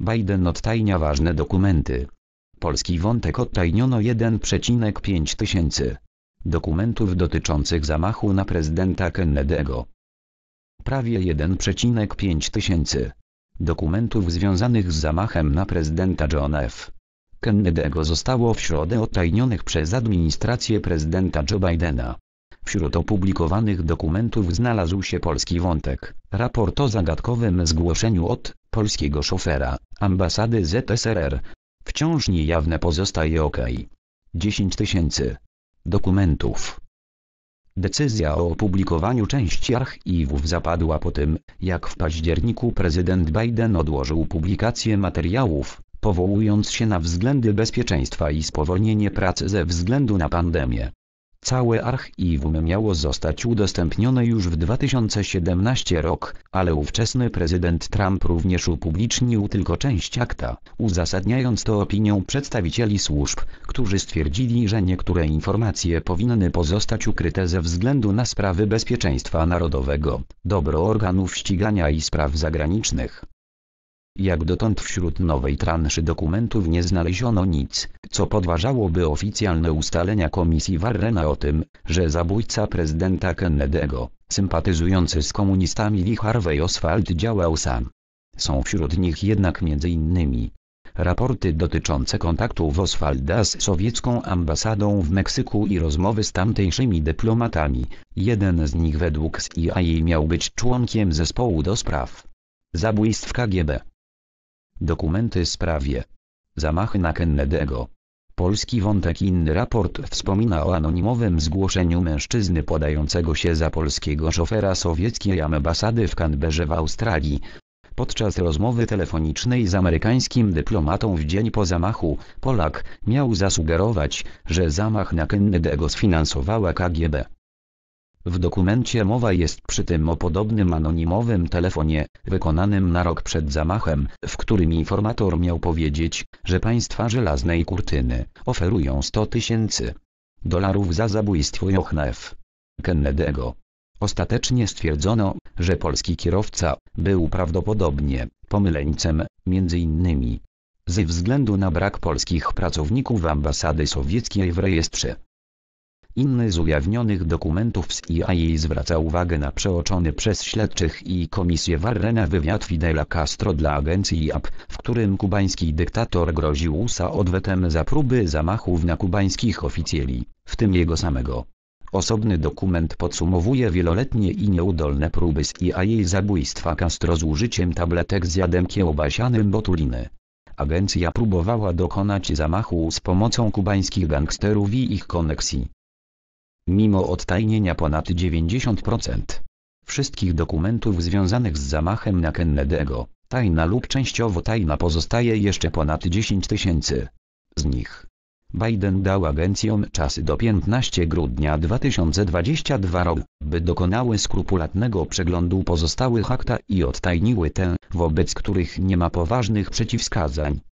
Biden odtajnia ważne dokumenty. Polski wątek odtajniono 1,5 tysięcy dokumentów dotyczących zamachu na prezydenta Kennedy'ego. Prawie 1,5 tysięcy dokumentów związanych z zamachem na prezydenta John F. Kennedy'ego zostało w środę odtajnionych przez administrację prezydenta Joe Bidena. Wśród opublikowanych dokumentów znalazł się polski wątek, raport o zagadkowym zgłoszeniu od polskiego szofera, ambasady ZSRR. Wciąż niejawne pozostaje OK. 10 tysięcy dokumentów. Decyzja o opublikowaniu części archiwów zapadła po tym, jak w październiku prezydent Biden odłożył publikację materiałów, powołując się na względy bezpieczeństwa i spowolnienie pracy ze względu na pandemię. Całe archiwum miało zostać udostępnione już w 2017 rok, ale ówczesny prezydent Trump również upublicznił tylko część akta, uzasadniając to opinią przedstawicieli służb, którzy stwierdzili, że niektóre informacje powinny pozostać ukryte ze względu na sprawy bezpieczeństwa narodowego, dobro organów ścigania i spraw zagranicznych. Jak dotąd wśród nowej transzy dokumentów nie znaleziono nic, co podważałoby oficjalne ustalenia komisji Warrena o tym, że zabójca prezydenta Kennedy'ego, sympatyzujący z komunistami Lee Harvey Oswald działał sam. Są wśród nich jednak m.in. raporty dotyczące kontaktów Oswalda z sowiecką ambasadą w Meksyku i rozmowy z tamtejszymi dyplomatami, jeden z nich według CIA miał być członkiem zespołu do spraw zabójstw KGB. Dokumenty w sprawie. Zamachy na Kennedy'ego. Polski wątek inny raport wspomina o anonimowym zgłoszeniu mężczyzny podającego się za polskiego szofera sowieckiej ambasady w Canberrze w Australii. Podczas rozmowy telefonicznej z amerykańskim dyplomatą w dzień po zamachu, Polak miał zasugerować, że zamach na Kennedy'ego sfinansowała KGB. W dokumencie mowa jest przy tym o podobnym anonimowym telefonie, wykonanym na rok przed zamachem, w którym informator miał powiedzieć, że państwa żelaznej kurtyny oferują 100 tysięcy dolarów za zabójstwo Jochnew Kennedy'ego. Ostatecznie stwierdzono, że polski kierowca był prawdopodobnie pomyleńcem, między innymi ze względu na brak polskich pracowników ambasady sowieckiej w rejestrze. Inny z ujawnionych dokumentów z CIA zwraca uwagę na przeoczony przez śledczych i komisję Warrena wywiad Fidela Castro dla agencji AP, w którym kubański dyktator groził USA odwetem za próby zamachów na kubańskich oficjeli, w tym jego samego. Osobny dokument podsumowuje wieloletnie i nieudolne próby z CIA zabójstwa Castro z użyciem tabletek z jadem kiełbasianym botuliny agencja próbowała dokonać zamachu z pomocą kubańskich gangsterów i ich koneksji mimo odtajnienia ponad 90% wszystkich dokumentów związanych z zamachem na Kennedy'ego, tajna lub częściowo tajna pozostaje jeszcze ponad 10 tysięcy. Z nich Biden dał agencjom czas do 15 grudnia 2022 roku, by dokonały skrupulatnego przeglądu pozostałych akta i odtajniły te, wobec których nie ma poważnych przeciwwskazań.